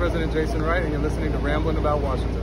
President Jason Wright, and you're listening to Rambling About Washington.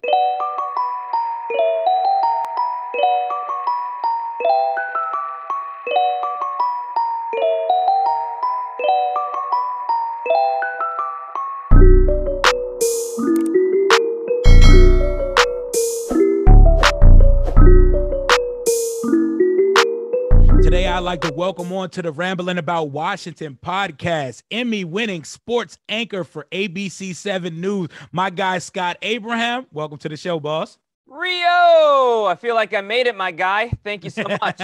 like to welcome on to the Rambling About Washington podcast, Emmy winning sports anchor for ABC7 News, my guy Scott Abraham. Welcome to the show, boss. Rio, I feel like I made it, my guy. Thank you so much.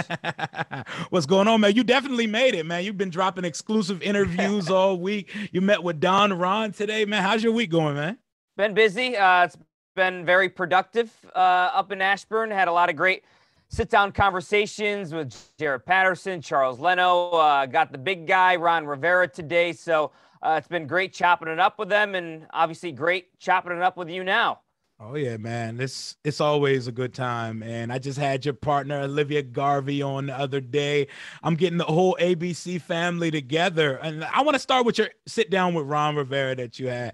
What's going on, man? You definitely made it, man. You've been dropping exclusive interviews all week. You met with Don Ron today, man. How's your week going, man? Been busy. Uh, it's been very productive uh, up in Ashburn. Had a lot of great sit down conversations with Jared Patterson, Charles Leno. Uh, got the big guy, Ron Rivera, today. So uh, it's been great chopping it up with them and obviously great chopping it up with you now. Oh yeah, man. It's it's always a good time. And I just had your partner Olivia Garvey on the other day. I'm getting the whole ABC family together. And I want to start with your sit down with Ron Rivera that you had.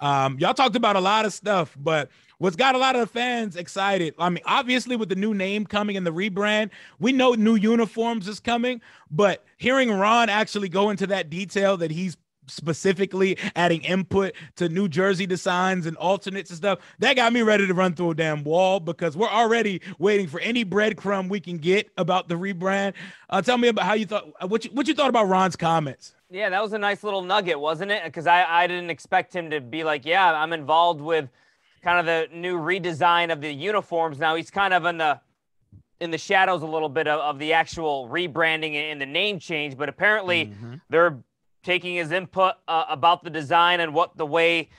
Um, y'all talked about a lot of stuff, but What's got a lot of fans excited? I mean, obviously, with the new name coming and the rebrand, we know new uniforms is coming, but hearing Ron actually go into that detail that he's specifically adding input to New Jersey designs and alternates and stuff. That got me ready to run through a damn wall because we're already waiting for any breadcrumb we can get about the rebrand. Uh, tell me about how you thought uh, what you, what you thought about Ron's comments. Yeah, that was a nice little nugget, wasn't it? Because I, I didn't expect him to be like, yeah, I'm involved with kind of the new redesign of the uniforms. Now he's kind of in the in the shadows a little bit of, of the actual rebranding and the name change, but apparently mm-hmm. they're taking his input uh, about the design and what the way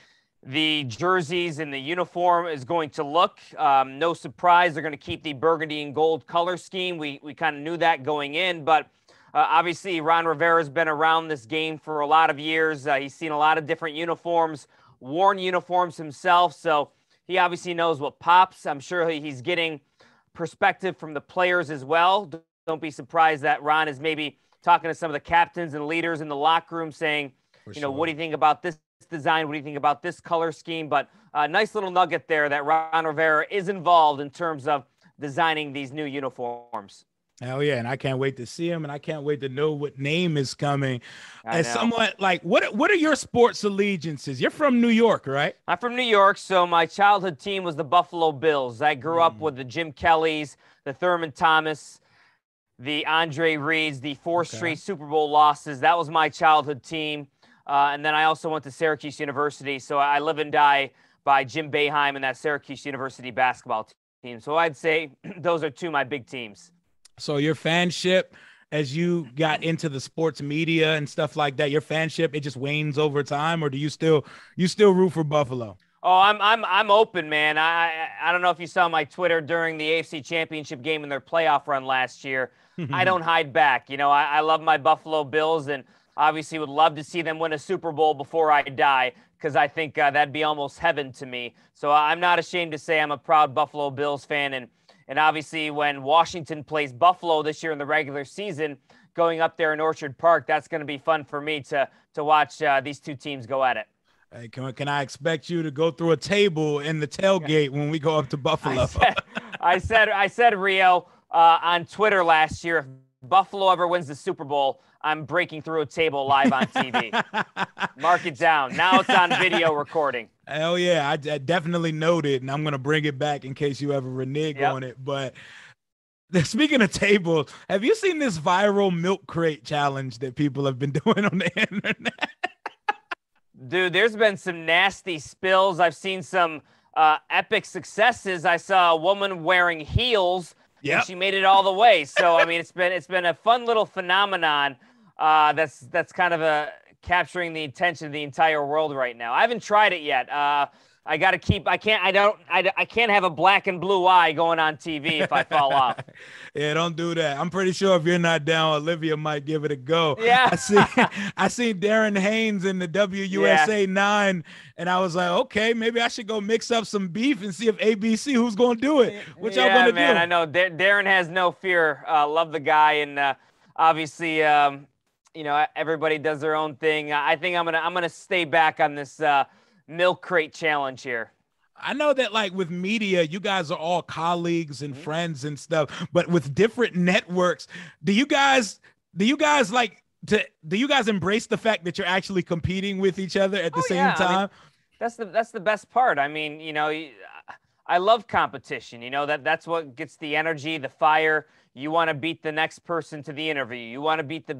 the jerseys and the uniform is going to look. Um, no surprise, they're going to keep the burgundy and gold color scheme. We we kind of knew that going in, but uh, obviously Ron Rivera's been around this game for a lot of years. Uh, he's seen a lot of different uniforms worn uniforms himself, so he obviously knows what pops. I'm sure he's getting perspective from the players as well. Don't be surprised that Ron is maybe talking to some of the captains and leaders in the locker room saying, you know, what do you think about this design? What do you think about this color scheme? But a nice little nugget there that Ron Rivera is involved in terms of designing these new uniforms. Hell yeah, and I can't wait to see him, and I can't wait to know what name is coming. I and know. somewhat like what what are your sports allegiances? You're from New York, right? I'm from New York, so my childhood team was the Buffalo Bills. I grew mm. up with the Jim Kellys, the Thurman Thomas, the Andre Reeds, the four okay. straight Super Bowl losses. That was my childhood team, uh, and then I also went to Syracuse University, so I live and die by Jim Beheim and that Syracuse University basketball team. So I'd say those are two of my big teams. So your fanship as you got into the sports media and stuff like that, your fanship it just wanes over time, or do you still you still root for Buffalo? Oh, I'm I'm I'm open, man. I I don't know if you saw my Twitter during the AFC Championship game in their playoff run last year. I don't hide back. You know, I, I love my Buffalo Bills and obviously would love to see them win a Super Bowl before I die because I think uh, that'd be almost heaven to me. So I'm not ashamed to say I'm a proud Buffalo Bills fan and and obviously, when Washington plays Buffalo this year in the regular season, going up there in Orchard Park, that's going to be fun for me to to watch uh, these two teams go at it. Hey, can, can I expect you to go through a table in the tailgate when we go up to Buffalo? I said, I said, I said Rio uh, on Twitter last year. If Buffalo ever wins the Super Bowl, I'm breaking through a table live on TV. Mark it down. Now it's on video recording. Hell yeah. I, I definitely noted, and I'm going to bring it back in case you ever renege yep. on it. But speaking of tables, have you seen this viral milk crate challenge that people have been doing on the internet? Dude, there's been some nasty spills. I've seen some uh, epic successes. I saw a woman wearing heels. Yeah, she made it all the way. So I mean, it's been it's been a fun little phenomenon. Uh, that's that's kind of a uh, capturing the attention of the entire world right now. I haven't tried it yet. Uh, I got to keep. I can't. I don't. I, I can't have a black and blue eye going on TV if I fall off. yeah, don't do that. I'm pretty sure if you're not down, Olivia might give it a go. Yeah. I see. I seen Darren Haynes in the WUSA yeah. nine, and I was like, okay, maybe I should go mix up some beef and see if ABC who's gonna do it. Which yeah, all gonna man, do. man. I know Darren has no fear. Uh, love the guy, and uh, obviously. Um, you know, everybody does their own thing. I think I'm gonna I'm gonna stay back on this uh, milk crate challenge here. I know that like with media, you guys are all colleagues and mm-hmm. friends and stuff, but with different networks, do you guys do you guys like to do you guys embrace the fact that you're actually competing with each other at the oh, same yeah. time? I mean, that's the that's the best part. I mean, you know, I love competition. You know that that's what gets the energy, the fire. You want to beat the next person to the interview. You want to beat the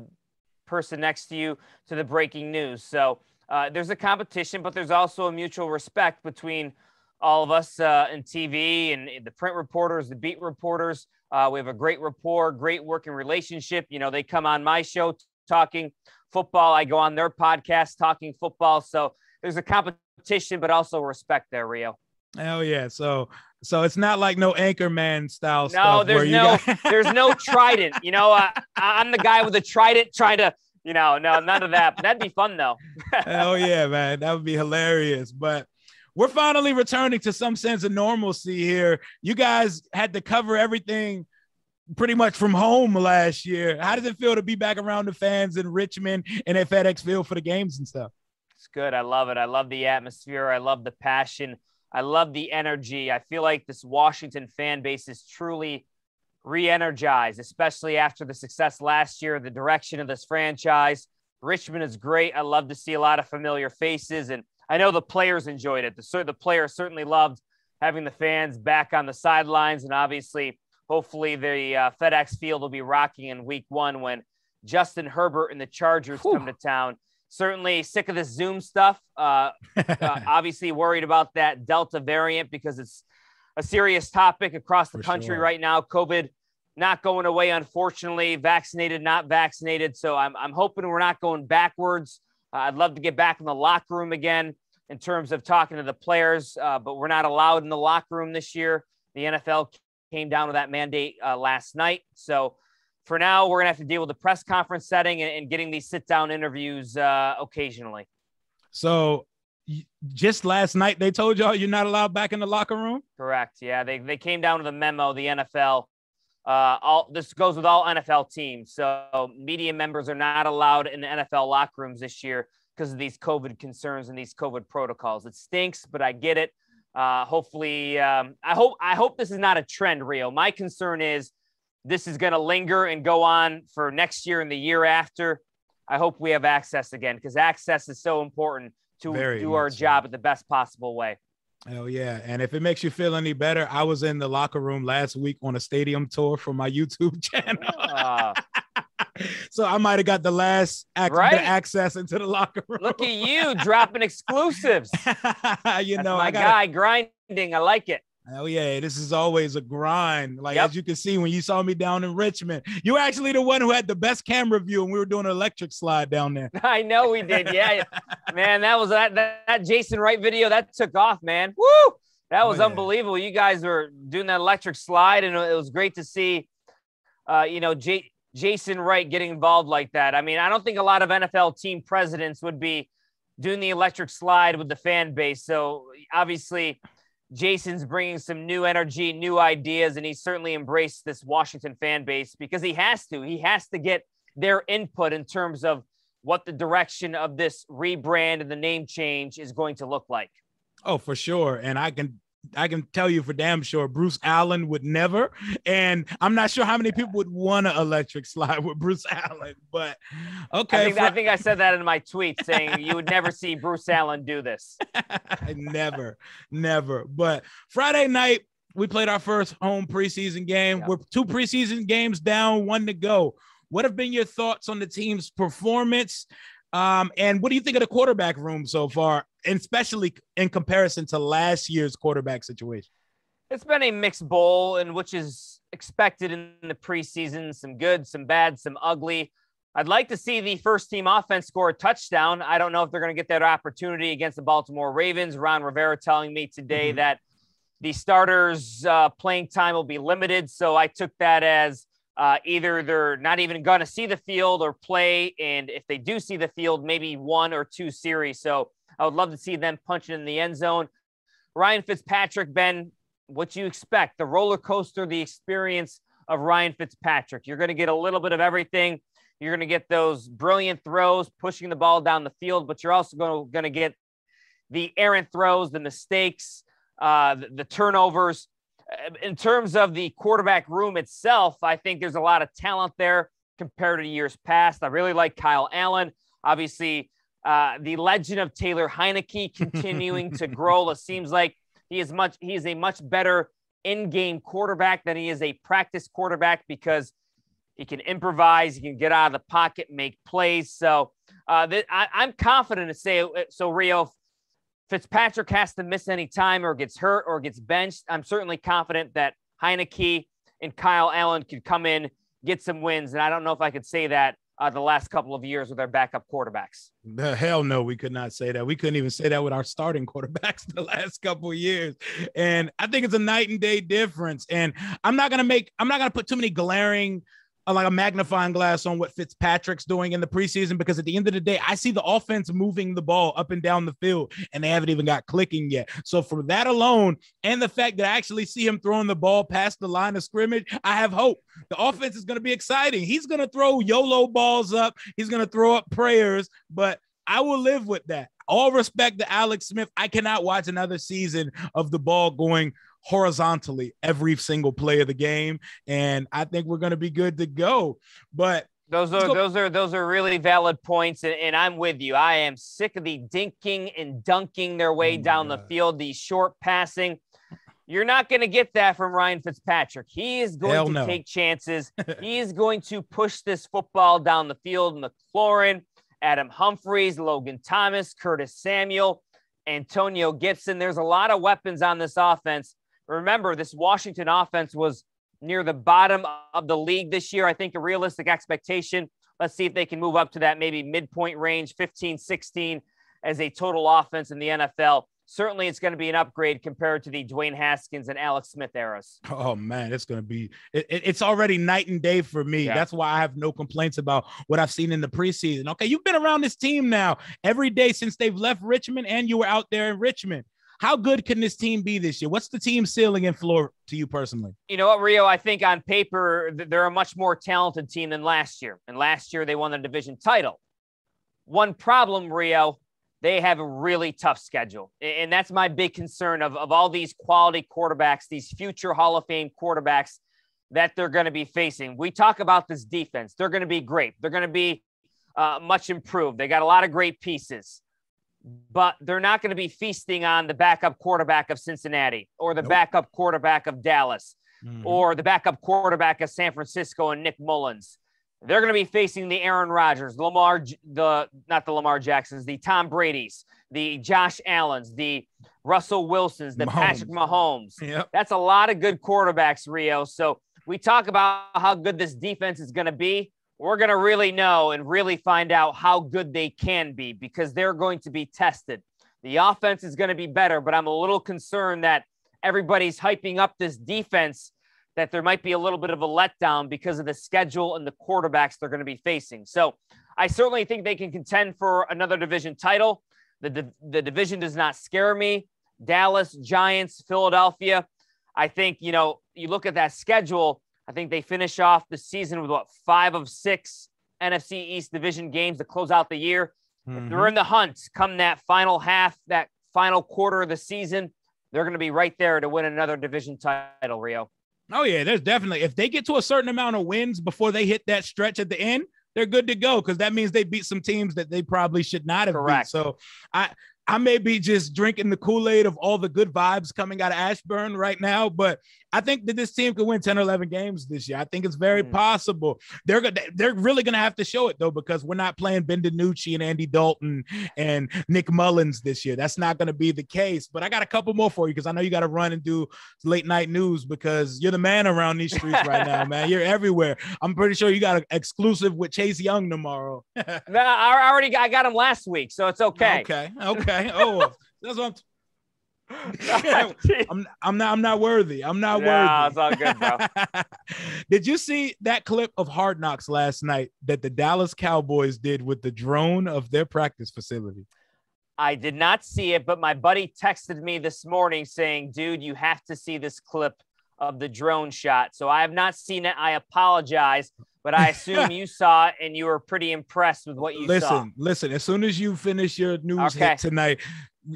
person next to you to the breaking news. So uh, there's a competition, but there's also a mutual respect between all of us uh, in TV and the print reporters, the beat reporters. Uh, we have a great rapport, great working relationship. You know, they come on my show talking football. I go on their podcast talking football. So there's a competition, but also respect there, Rio. Hell yeah. So so it's not like no Anchorman style no, stuff. There's no, got- there's no trident. You know, uh, I'm the guy with the trident trying to, you know, no, none of that. But that'd be fun though. oh yeah, man, that would be hilarious. But we're finally returning to some sense of normalcy here. You guys had to cover everything pretty much from home last year. How does it feel to be back around the fans in Richmond and at FedEx Field for the games and stuff? It's good. I love it. I love the atmosphere. I love the passion. I love the energy. I feel like this Washington fan base is truly re energized, especially after the success last year, the direction of this franchise. Richmond is great. I love to see a lot of familiar faces. And I know the players enjoyed it. The, the players certainly loved having the fans back on the sidelines. And obviously, hopefully, the uh, FedEx Field will be rocking in week one when Justin Herbert and the Chargers Whew. come to town certainly sick of this Zoom stuff. Uh, uh, obviously, worried about that Delta variant because it's a serious topic across the For country sure. right now. COVID not going away, unfortunately. Vaccinated, not vaccinated. So I'm, I'm hoping we're not going backwards. Uh, I'd love to get back in the locker room again in terms of talking to the players, uh, but we're not allowed in the locker room this year. The NFL came down with that mandate uh, last night. So for now, we're going to have to deal with the press conference setting and, and getting these sit down interviews uh, occasionally. So, just last night, they told y'all you're not allowed back in the locker room? Correct. Yeah. They, they came down to the memo, the NFL. Uh, all this goes with all NFL teams. So, media members are not allowed in the NFL locker rooms this year because of these COVID concerns and these COVID protocols. It stinks, but I get it. Uh, hopefully, um, I hope I hope this is not a trend, Rio. My concern is this is going to linger and go on for next year and the year after. I hope we have access again because access is so important to Very do our job in the best possible way. Oh yeah, and if it makes you feel any better, I was in the locker room last week on a stadium tour for my YouTube channel. Uh, so I might have got the last ac- right? the access into the locker room. Look at you dropping exclusives. you That's know, my I got guy grinding. I like it. Oh yeah, this is always a grind. Like yep. as you can see when you saw me down in Richmond, you actually the one who had the best camera view and we were doing an electric slide down there. I know we did. Yeah. man, that was that, that, that Jason Wright video that took off, man. Woo! That was oh, yeah. unbelievable. You guys were doing that electric slide and it was great to see uh, you know, J- Jason Wright getting involved like that. I mean, I don't think a lot of NFL team presidents would be doing the electric slide with the fan base. So obviously Jason's bringing some new energy, new ideas, and he certainly embraced this Washington fan base because he has to. He has to get their input in terms of what the direction of this rebrand and the name change is going to look like. Oh, for sure. And I can I can tell you for damn sure Bruce Allen would never. And I'm not sure how many people would want an electric slide with Bruce Allen, but okay. I think, for- I, think I, said that in my tweet saying you would never see Bruce Allen do this. never, never. But Friday night, we played our first home preseason game. Yep. We're two preseason games down, one to go. What have been your thoughts on the team's performance? Um, and what do you think of the quarterback room so far and especially in comparison to last year's quarterback situation? It's been a mixed bowl, and which is expected in the preseason some good, some bad, some ugly. I'd like to see the first team offense score a touchdown. I don't know if they're going to get that opportunity against the Baltimore Ravens. Ron Rivera telling me today mm-hmm. that the starters' uh, playing time will be limited. So I took that as uh, either they're not even going to see the field or play. And if they do see the field, maybe one or two series. So I would love to see them punch it in the end zone. Ryan Fitzpatrick, Ben, what you expect? The roller coaster, the experience of Ryan Fitzpatrick. You're going to get a little bit of everything. You're going to get those brilliant throws, pushing the ball down the field, but you're also going to, get the errant throws, the mistakes, uh, the, the turnovers. Uh, in terms of the quarterback room itself, I think there's a lot of talent there compared to years past. I really like Kyle Allen. Obviously, uh, the legend of Taylor Heineke continuing to grow. It seems like he is much he is a much better in-game quarterback than he is a practice quarterback because he can improvise, he can get out of the pocket, make plays. So uh, th- I, am confident to say uh, so. Rio Fitzpatrick has to miss any time or gets hurt or gets benched. I'm certainly confident that Heineke and Kyle Allen could come in, get some wins, and I don't know if I could say that uh, the last couple of years with their backup quarterbacks. The hell no, we could not say that. We couldn't even say that with our starting quarterbacks the last couple years. And I think it's a night and day difference. And I'm not gonna make I'm not gonna put too many glaring like a magnifying glass on what Fitzpatrick's doing in the preseason because at the end of the day, I see the offense moving the ball up and down the field, and they haven't even got clicking yet. So for that alone, and the fact that I actually see him throwing the ball past the line of scrimmage, I have hope. The offense is going to be exciting. He's going to throw YOLO balls up. He's going to throw up prayers, but I will live with that all respect to Alex Smith, I cannot watch another season of the ball going horizontally every single play of the game, and I think we're going to be good to go. But those are those are those are really valid points, and, and, I'm with you. I am sick of the dinking and dunking their way oh down God. the field, the short passing. You're not going to get that from Ryan Fitzpatrick. He is going Hell to no. take chances. he is going to push this football down the field. McLaurin, Adam Humphreys, Logan Thomas, Curtis Samuel, Antonio Gibson. There's a lot of weapons on this offense. Remember, this Washington offense was near the bottom of the league this year. I think a realistic expectation. Let's see if they can move up to that maybe midpoint range, 15, 16 as a total offense in the NFL certainly it's going to be an upgrade compared to the Dwayne Haskins and Alex Smith eras. Oh man, it's going to be it, it's already night and day for me. Yeah. That's why I have no complaints about what I've seen in the preseason. Okay, you've been around this team now every day since they've left Richmond and you were out there in Richmond. How good can this team be this year? What's the team ceiling and floor to you personally? You know what, Rio? I think on paper, they're a much more talented team than last year. And last year, they won the division title. One problem, Rio, they have a really tough schedule. And that's my big concern of, of all these quality quarterbacks, these future Hall of Fame quarterbacks that they're going to be facing. We talk about this defense. They're going to be great. They're going to be uh, much improved. They got a lot of great pieces, but they're not going to be feasting on the backup quarterback of Cincinnati or the nope. backup quarterback of Dallas mm-hmm. or the backup quarterback of San Francisco and Nick Mullins. They're going to be facing the Aaron Rodgers, Lamar, the not the Lamar Jacksons, the Tom Brady's, the Josh Allen's, the Russell Wilson's, the Mahomes. Patrick Mahomes. Yep. That's a lot of good quarterbacks, Rio. So we talk about how good this defense is going to be. We're going to really know and really find out how good they can be because they're going to be tested. The offense is going to be better, but I'm a little concerned that everybody's hyping up this defense that there might be a little bit of a letdown because of the schedule and the quarterbacks they're going to be facing. So I certainly think they can contend for another division title. The, the division does not scare me. Dallas, Giants, Philadelphia. I think, you know, you look at that schedule, I think they finish off the season with what, five of six NFC East division games to close out the year. Mm-hmm. They're in the hunt come that final half, that final quarter of the season. They're going to be right there to win another division title, Rio. Oh yeah, there's definitely if they get to a certain amount of wins before they hit that stretch at the end, they're good to go because that means they beat some teams that they probably should not have Correct. beat. So I I may be just drinking the Kool Aid of all the good vibes coming out of Ashburn right now, but I think that this team could win 10 or 11 games this year. I think it's very mm. possible. They're gonna, they're really going to have to show it though, because we're not playing Ben DiNucci and Andy Dalton and Nick Mullins this year. That's not going to be the case. But I got a couple more for you because I know you got to run and do late night news because you're the man around these streets right now, man. You're everywhere. I'm pretty sure you got an exclusive with Chase Young tomorrow. no, I already got, I got him last week, so it's okay. Okay, okay. I, oh, that's what I'm. T- I'm, I'm not. I'm not worthy. I'm not yeah, worthy. it's all good, bro. did you see that clip of Hard Knocks last night that the Dallas Cowboys did with the drone of their practice facility? I did not see it, but my buddy texted me this morning saying, "Dude, you have to see this clip of the drone shot." So I have not seen it. I apologize but I assume you saw it and you were pretty impressed with what you listen, saw. Listen, listen. As soon as you finish your news okay. hit tonight,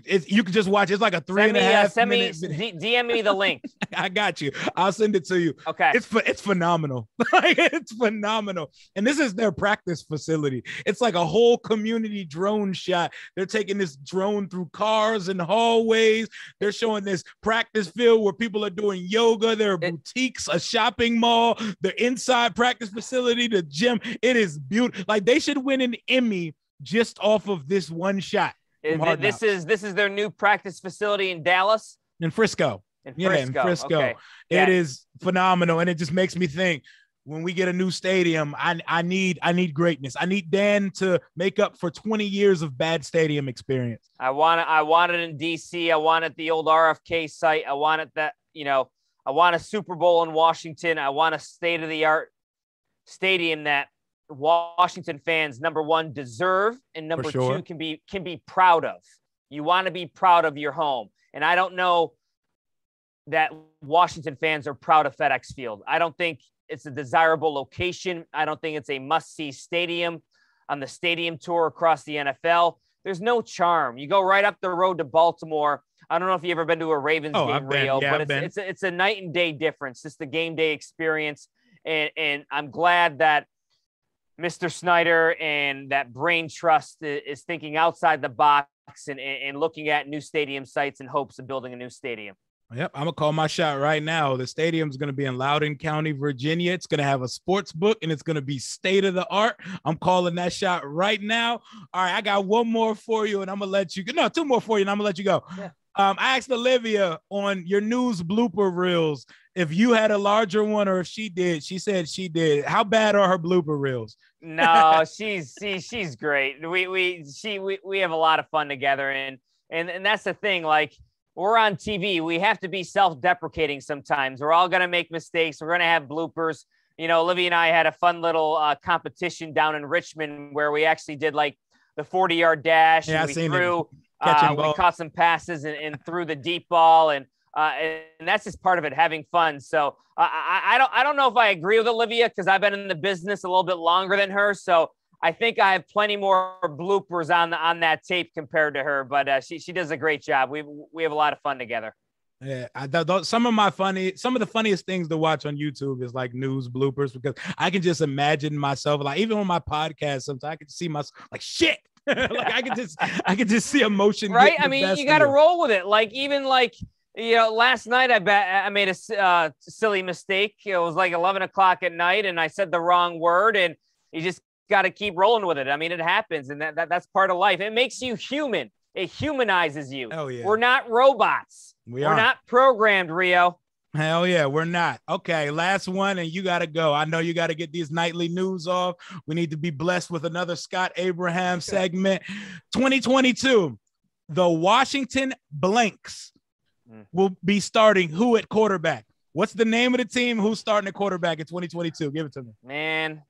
you can just watch. It's like a three send and me, uh, half uh, minute me, DM me the link. I got you. I'll send it to you. Okay. It's it's phenomenal. it's phenomenal. And this is their practice facility. It's like a whole community drone shot. They're taking this drone through cars and hallways. They're showing this practice field where people are doing yoga. There are it, boutiques, a shopping mall, the inside practice facility, the gym. It is beautiful. Like they should win an Emmy just off of this one shot this is this is their new practice facility in Dallas. In Frisco. In Frisco. Yeah, in Frisco. Okay. Yeah. It is phenomenal. And it just makes me think when we get a new stadium, I, I need I need greatness. I need Dan to make up for 20 years of bad stadium experience. I want it, I want it in DC. I want it the old RFK site. I want it that, you know, I want a Super Bowl in Washington. I want a state of the art stadium that Washington fans number one deserve and number sure. two can be can be proud of. You want to be proud of your home. And I don't know that Washington fans are proud of FedEx Field. I don't think it's a desirable location. I don't think it's a must-see stadium on the stadium tour across the NFL. There's no charm. You go right up the road to Baltimore. I don't know if you've ever been to a Ravens oh, game, Rio, yeah, but it's, it's, it's, a, it's a night and day difference. It's the game day experience. And, and I'm glad that Mr. Snyder and that brain trust is thinking outside the box and, and looking at new stadium sites and hopes of building a new stadium. Yep, I'm gonna call my shot right now. The stadium's gonna be in Loudoun County, Virginia. It's gonna have a sports book and it's gonna be state of the art. I'm calling that shot right now. All right, I got one more for you, and I'm gonna let you go. No, two more for you, and I'm gonna let you go. Yeah. Um, I asked Olivia on your news blooper reels if you had a larger one or if she did. She said she did. How bad are her blooper reels? no, she's she, she's great. We we she we, we have a lot of fun together, and and and that's the thing. Like we're on TV, we have to be self-deprecating sometimes. We're all gonna make mistakes. We're gonna have bloopers. You know, Olivia and I had a fun little uh, competition down in Richmond where we actually did like the 40 yard dash. Yeah, and we threw it. Catching uh, caught some passes and, and threw the deep ball and uh, and, and, that's just part of it, having fun. So uh, I, I, don't, I don't know if I agree with Olivia because I've been in the business a little bit longer than her. So I think I have plenty more bloopers on the, on that tape compared to her. But uh, she she does a great job. We we have a lot of fun together. Yeah, I, th- th- some of my funny, some of the funniest things to watch on YouTube is like news bloopers because I can just imagine myself like even on my podcast sometimes I can see myself like shit like I could just I could just see emotion. Right. I mean, you got to roll with it. Like even like you know, last night I bet I made a uh, silly mistake. It was like eleven o'clock at night, and I said the wrong word, and you just got to keep rolling with it. I mean, it happens, and that, that that's part of life. It makes you human. It humanizes you. Oh yeah. We're not robots. We we are not programmed, Rio. Hell yeah, we're not. Okay, last one, and you got to go. I know you got to get these nightly news off. We need to be blessed with another Scott Abraham segment. 2022, the Washington Blanks mm. will be starting who at quarterback? What's the name of the team? Who's starting the quarterback in 2022? Give it to me. Man,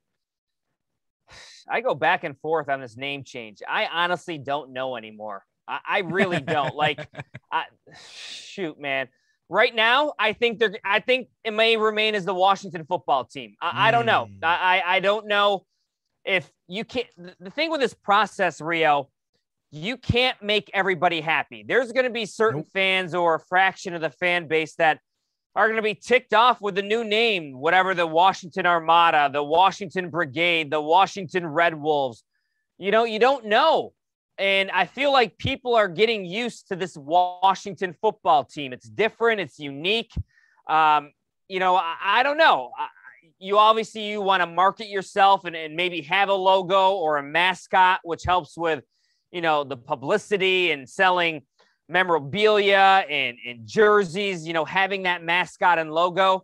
I go back and forth on this name change. I honestly don't know anymore. I, I really don't. like, I, shoot, man. Right now, I think they're. I think it may remain as the Washington football team. I, mm. I don't know. Hmm. I, I don't know if you can't. The thing with this process, Rio, you can't make everybody happy. There's going to be certain nope. fans or a fraction of the fan base that are going to be ticked off with the new name, whatever the Washington Armada, the Washington Brigade, the Washington Red Wolves. You know, you don't know and I feel like people are getting used to this Washington football team. It's different, it's unique. Um, you know, I, I don't know. I, you obviously you want to market yourself and, and maybe have a logo or a mascot, which helps with, you know, the publicity and selling memorabilia and, and jerseys, you know, having that mascot and logo.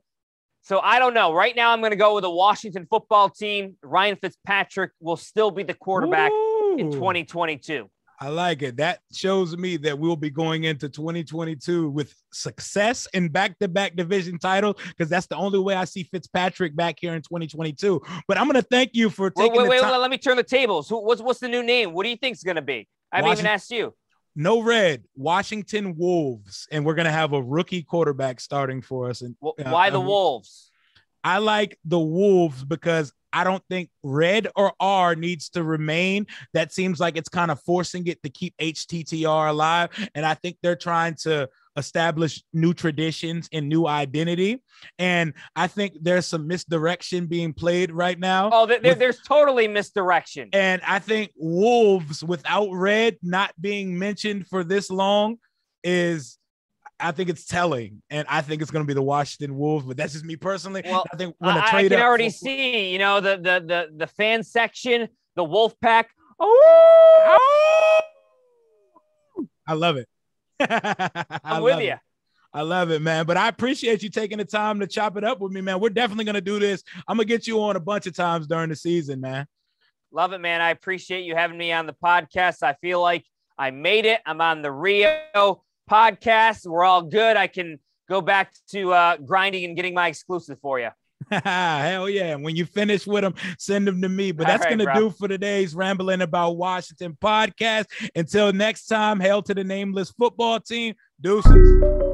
So I don't know. Right now, I'm going to go with the Washington football team. Ryan Fitzpatrick will still be the quarterback. Ooh in 2022. I like it. That shows me that we'll be going into 2022 with success and back-to-back division title because that's the only way I see Fitzpatrick back here in 2022. But I'm going to thank you for taking. Wait, wait, wait, wait, Let me turn the tables. Who, what's what's the new name? What do you think is going to be? I haven't even asked you. No red, Washington Wolves, and we're going to have a rookie quarterback starting for us. And well, uh, why the um, Wolves? I like the Wolves because I don't think red or R needs to remain. That seems like it's kind of forcing it to keep HTTR alive. And I think they're trying to establish new traditions and new identity. And I think there's some misdirection being played right now. Oh, there, with, there's totally misdirection. And I think Wolves without red not being mentioned for this long is I think it's telling, and I think it's going to be the Washington Wolves. But that's just me personally. Well, I think when a trade I, I can already see, you know, the the the the fan section, the Wolf Pack. Oh, oh! I love it. I'm with you. I love it, man. But I appreciate you taking the time to chop it up with me, man. We're definitely gonna do this. I'm gonna get you on a bunch of times during the season, man. Love it, man. I appreciate you having me on the podcast. I feel like I made it. I'm on the Rio podcast. We're all good. I can go back to uh, grinding and getting my exclusive for you. Hell yeah. When you finish with them, send them to me. But that's right, going to do for today's Rambling About Washington podcast. Until next time, hail to the nameless football team. Deuces.